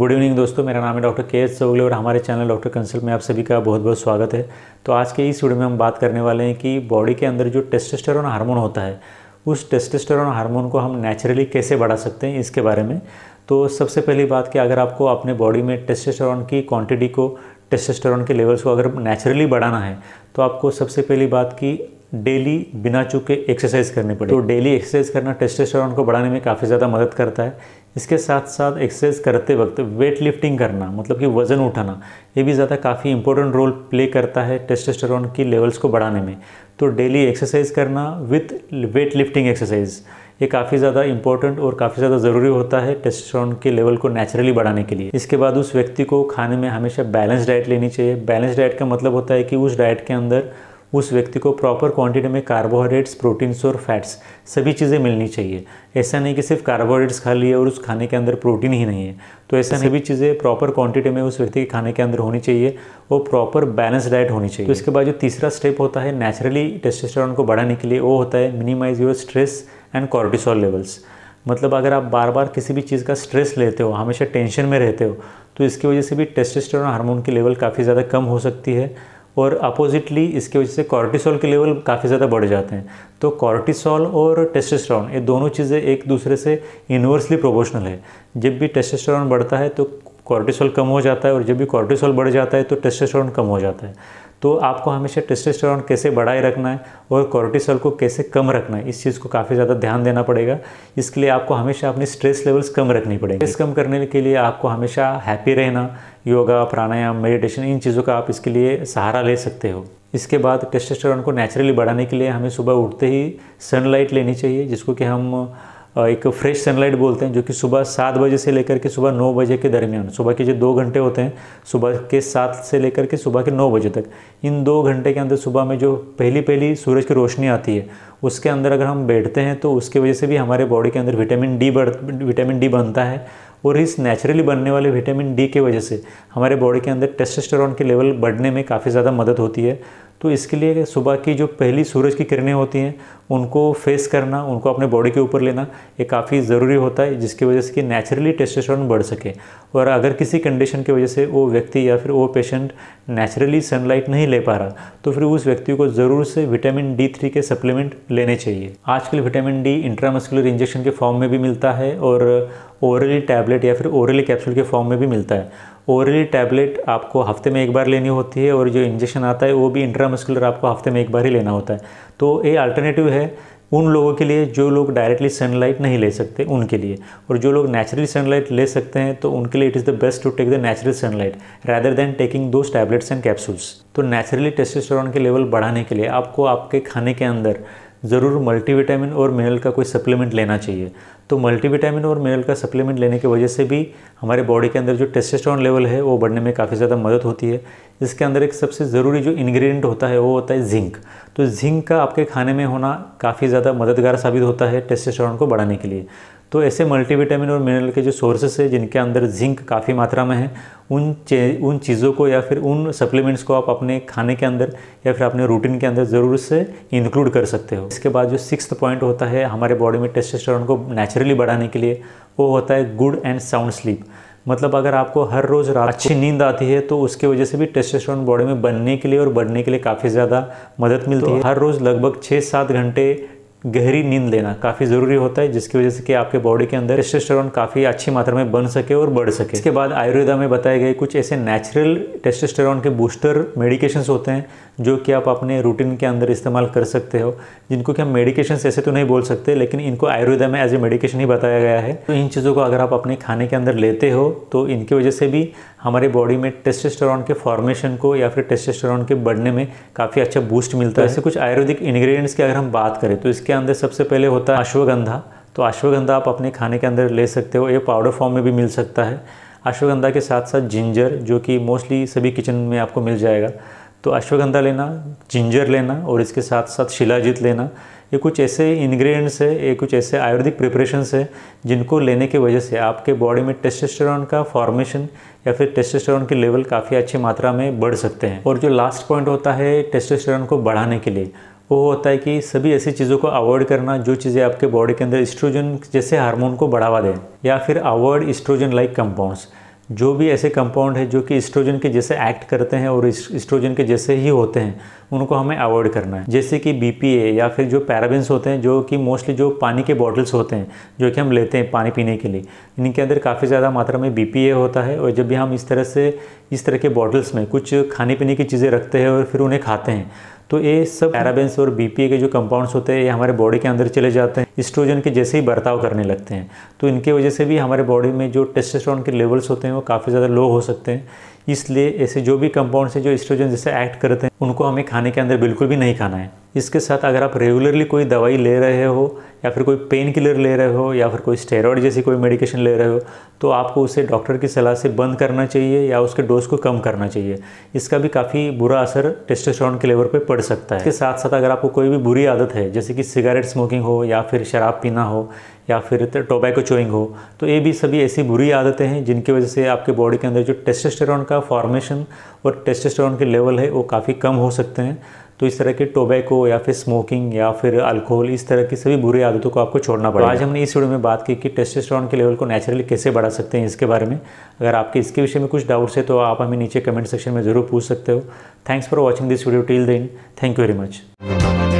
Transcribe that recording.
good evening दोस्तों मेरा नाम है डॉक्टर के एस चौगले और हमारे चैनल डॉक्टर कंसल्ट में आप सभी का बहुत बहुत स्वागत है तो आज के इस वीडियो में हम बात करने वाले हैं कि बॉडी के अंदर जो टेस्टोस्टेरोन हार्मोन होता है उस टेस्टोस्टेरोन हार्मोन को हम नेचुरली कैसे बढ़ा सकते हैं इसके बारे में तो सबसे पहली बात कि अगर आपको अपने बॉडी में टेस्टोस्टेरोन की क्वान्टिटी को टेस्टोस्टेरोन के लेवल्स को अगर नेचुरली बढ़ाना है तो आपको सबसे पहली बात की डेली बिना चूके एक्सरसाइज करनी पड़े तो डेली एक्सरसाइज करना टेस्टोस्टेरोन को बढ़ाने में काफ़ी ज़्यादा मदद करता है इसके साथ साथ एक्सरसाइज करते वक्त वेट लिफ्टिंग करना मतलब कि वज़न उठाना ये भी ज़्यादा काफ़ी इंपॉर्टेंट रोल प्ले करता है टेस्टोस्टेरोन की लेवल्स को बढ़ाने में तो डेली एक्सरसाइज करना विथ वेट लिफ्टिंग एक्सरसाइज ये काफ़ी ज़्यादा इंपॉर्टेंट और काफ़ी ज़्यादा ज़रूरी होता है टेस्टोस्टेरोन के लेवल को नेचुरली बढ़ाने के लिए इसके बाद उस व्यक्ति को खाने में हमेशा बैलेंस डाइट लेनी चाहिए बैलेंस डाइट का मतलब होता है कि उस डाइट के अंदर उस व्यक्ति को प्रॉपर क्वांटिटी में कार्बोहाइड्रेट्स प्रोटीन्स और फैट्स सभी चीज़ें मिलनी चाहिए ऐसा नहीं कि सिर्फ कार्बोहाइड्रेट्स खा लिए और उस खाने के अंदर प्रोटीन ही नहीं है तो ऐसा नहीं भी चीज़ें प्रॉपर क्वांटिटी में उस व्यक्ति के खाने के अंदर होनी चाहिए और प्रॉपर बैलेंस डाइट होनी चाहिए तो इसके बाद जो तीसरा स्टेप होता है नेचुरली टेस्टेस्टोरॉन को बढ़ाने के लिए वो होता है minimise your stress and cortisol levels मतलब अगर आप बार बार किसी भी चीज़ का स्ट्रेस लेते हो हमेशा टेंशन में रहते हो तो इसकी वजह से भी टेस्टोस्टेरोन हार्मोन की लेवल काफ़ी ज़्यादा कम हो सकती है और अपोजिटली इसके वजह से कॉर्टिसोल के लेवल काफ़ी ज़्यादा बढ़ जाते हैं तो कॉर्टिसोल और टेस्टोस्टेरॉन ये दोनों चीज़ें एक दूसरे से इन्वर्सली प्रोपोर्शनल है जब भी टेस्टेस्टोरॉन बढ़ता है तो कॉर्टिसोल कम हो जाता है और जब भी कॉर्टिसोल बढ़ जाता है तो टेस्टोस्टेरॉन कम हो जाता है तो आपको हमेशा टेस्टोस्टेरोन कैसे बढ़ाए रखना है और कॉर्टिसोल को कैसे कम रखना है इस चीज़ को काफ़ी ज़्यादा ध्यान देना पड़ेगा इसके लिए आपको हमेशा अपनी स्ट्रेस लेवल्स कम रखनी पड़ेगी स्ट्रेस कम करने के लिए आपको हमेशा हैप्पी रहना योगा प्राणायाम मेडिटेशन इन चीज़ों का आप इसके लिए सहारा ले सकते हो इसके बाद टेस्टेस्टोरॉन को नेचुरली बढ़ाने के लिए हमें सुबह उठते ही सनलाइट लेनी चाहिए जिसको कि हम एक फ्रेश सनलाइट बोलते हैं जो कि सुबह सात बजे से लेकर के सुबह नौ बजे के दरमियान सुबह के जो दो घंटे होते हैं सुबह के सात से लेकर के सुबह के नौ बजे तक इन दो घंटे के अंदर सुबह में जो पहली पहली सूरज की रोशनी आती है उसके अंदर अगर हम बैठते हैं तो उसकी वजह से भी हमारे बॉडी के अंदर विटामिन डी बढ़ विटामिन डी बनता है और इस नेचुरली बनने वाले विटामिन डी के वजह से हमारे बॉडी के अंदर टेस्टोस्टेरॉन के लेवल बढ़ने में काफ़ी ज़्यादा मदद होती है तो इसके लिए सुबह की जो पहली सूरज की किरणें होती हैं उनको फेस करना उनको अपने बॉडी के ऊपर लेना ये काफ़ी ज़रूरी होता है जिसकी वजह से कि नेचुरली टेस्टोस्टेरोन बढ़ सके और अगर किसी कंडीशन की वजह से वो व्यक्ति या फिर वो पेशेंट नेचुरली सनलाइट नहीं ले पा रहा तो फिर उस व्यक्ति को ज़रूर से विटामिन डी थ्री के सप्लीमेंट लेने चाहिए आजकल विटामिन डी इंट्रामस्कुलर इंजेक्शन के फॉर्म में भी मिलता है और ओरली टैबलेट या फिर ओरली कैप्सूल के फॉर्म में भी मिलता है ओरली टैबलेट आपको हफ्ते में एक बार लेनी होती है और जो इंजेक्शन आता है वो भी इंट्रामस्कुलर आपको हफ्ते में एक बार ही लेना होता है तो ये अल्टरनेटिव है उन लोगों के लिए जो लोग डायरेक्टली सनलाइट नहीं ले सकते उनके लिए और जो लोग नेचुरली सनलाइट ले सकते हैं तो उनके लिए it is the best to take the natural sunlight rather than taking those tablets and capsules तो नेचुरली टेस्टोस्टेरोन के लेवल बढ़ाने के लिए आपको आपके खाने के अंदर ज़रूर मल्टीविटामिन और मिनरल का कोई सप्लीमेंट लेना चाहिए तो मल्टीविटामिन और मिनरल का सप्लीमेंट लेने की वजह से भी हमारे बॉडी के अंदर जो टेस्टेस्टोन लेवल है वो बढ़ने में काफ़ी ज़्यादा मदद होती है इसके अंदर एक सबसे ज़रूरी जो इंग्रेडिएंट होता है वो होता है जिंक तो जिंक का आपके खाने में होना काफ़ी ज़्यादा मददगार साबित होता है टेस्टेस्टोरॉन को बढ़ाने के लिए तो ऐसे मल्टीविटामिन और मिनरल के जो सोर्सेस है जिनके अंदर जिंक काफ़ी मात्रा में है उन उन चीज़ों को या फिर उन सप्लीमेंट्स को आप अपने खाने के अंदर या फिर अपने रूटीन के अंदर ज़रूर से इंक्लूड कर सकते हो इसके बाद जो सिक्स पॉइंट होता है हमारे बॉडी में टेस्टोस्टेरोन को नेचुरली बढ़ाने के लिए वो होता है गुड एंड साउंड स्लीप मतलब अगर आपको हर रोज़ रात अच्छी नींद आती है तो उसके वजह से भी टेस्टोस्टेरोन बॉडी में बनने के लिए और बढ़ने के लिए काफ़ी ज़्यादा मदद मिलती तो है हर रोज़ लगभग छः सात घंटे गहरी नींद लेना काफ़ी ज़रूरी होता है जिसकी वजह से कि आपके बॉडी के अंदर टेस्टोस्टेरोन काफ़ी अच्छी मात्रा में बन सके और बढ़ सके इसके बाद आयुर्वेदा में बताए गए कुछ ऐसे नेचुरल टेस्टोस्टेरोन के बूस्टर मेडिकेशंस होते हैं जो कि आप अपने रूटीन के अंदर इस्तेमाल कर सकते हो जिनको कि हम मेडिकेशन ऐसे तो नहीं बोल सकते लेकिन इनको आयुर्वेदा में एज ए मेडिकेशन ही बताया गया है तो इन चीज़ों को अगर आप अपने खाने के अंदर लेते हो तो इनकी वजह से भी हमारे बॉडी में टेस्टेस्टेरॉन के फॉर्मेशन को या फिर टेस्टेस्टेरॉन के बढ़ने में काफ़ी अच्छा बूस्ट मिलता है तो ऐसे कुछ आयुर्वेदिक इन्ग्रीडियंट्स की अगर हम बात करें तो इसके अंदर सबसे पहले होता है अश्वगंधा तो अश्वगंधा आप अपने खाने के अंदर ले सकते हो ये पाउडर फॉर्म में भी मिल सकता है अश्वगंधा के साथ साथ जिंजर जो कि मोस्टली सभी किचन में आपको मिल जाएगा तो अश्वगंधा लेना जिंजर लेना और इसके साथ साथ शिलाजीत लेना ये कुछ ऐसे इंग्रेडिएंट्स है ये कुछ ऐसे आयुर्वेदिक प्रिपरेशंस है जिनको लेने की वजह से आपके बॉडी में टेस्टोस्टेरोन का फॉर्मेशन या फिर टेस्टोस्टेरोन के लेवल काफ़ी अच्छी मात्रा में बढ़ सकते हैं और जो लास्ट पॉइंट होता है टेस्टोस्टेरोन को बढ़ाने के लिए वो होता है कि सभी ऐसी चीज़ों को अवॉइड करना जो चीज़ें आपके बॉडी के अंदर इस्ट्रोजन जैसे हार्मोन को बढ़ावा दें या फिर अवॉइड इस्ट्रोजन लाइक कंपाउंड्स जो भी ऐसे कंपाउंड है जो कि स्ट्रोजन के जैसे एक्ट करते हैं और स्ट्रोजन के जैसे ही होते हैं उनको हमें अवॉइड करना है जैसे कि बी या फिर जो पैराबिन्स होते हैं जो कि मोस्टली जो पानी के बॉटल्स होते हैं जो कि हम लेते हैं पानी पीने के लिए इनके अंदर काफ़ी ज़्यादा मात्रा में बी होता है और जब भी हम इस तरह से इस तरह के बॉटल्स में कुछ खाने पीने की चीज़ें रखते हैं और फिर उन्हें खाते हैं तो ये सब पैराबेंस और बीपीए के जो कंपाउंड्स होते हैं ये हमारे बॉडी के अंदर चले जाते हैं इस्ट्रोजन के जैसे ही बर्ताव करने लगते हैं तो इनके वजह से भी हमारे बॉडी में जो टेस्टोस्टेरोन के लेवल्स होते हैं वो काफ़ी ज़्यादा लो हो सकते हैं इसलिए ऐसे जो भी कंपाउंड्स हैं जो इस्ट्रोजन जैसे एक्ट करते हैं उनको हमें खाने के अंदर बिल्कुल भी नहीं खाना है इसके साथ अगर आप रेगुलरली कोई दवाई ले रहे हो या फिर कोई पेन किलर ले रहे हो या फिर कोई स्टेरॉइड जैसी कोई मेडिकेशन ले रहे हो तो आपको उसे डॉक्टर की सलाह से बंद करना चाहिए या उसके डोज को कम करना चाहिए इसका भी काफ़ी बुरा असर टेस्टोस्टेरोन के लेवल पे पड़ सकता है इसके साथ साथ अगर आपको कोई भी बुरी आदत है जैसे कि सिगरेट स्मोकिंग हो या फिर शराब पीना हो या फिर टोबैको चोइंग हो तो ये भी सभी ऐसी बुरी आदतें हैं जिनकी वजह से आपके बॉडी के अंदर जो टेस्टोस्टेरोन का फॉर्मेशन और टेस्टोस्टेरोन के लेवल है वो काफ़ी कम हो सकते हैं तो इस तरह के टोबैको या फिर स्मोकिंग या फिर अल्कोहल इस तरह की सभी बुरी आदतों को आपको छोड़ना तो पड़ेगा तो आज हमने इस वीडियो में बात की कि टेस्टोस्टेरोन के लेवल को नेचुरली कैसे बढ़ा सकते हैं इसके बारे में अगर आपके इसके विषय में कुछ डाउट्स है तो आप हमें नीचे कमेंट सेक्शन में ज़रूर पूछ सकते हो thanks for watching this video till then thank you very much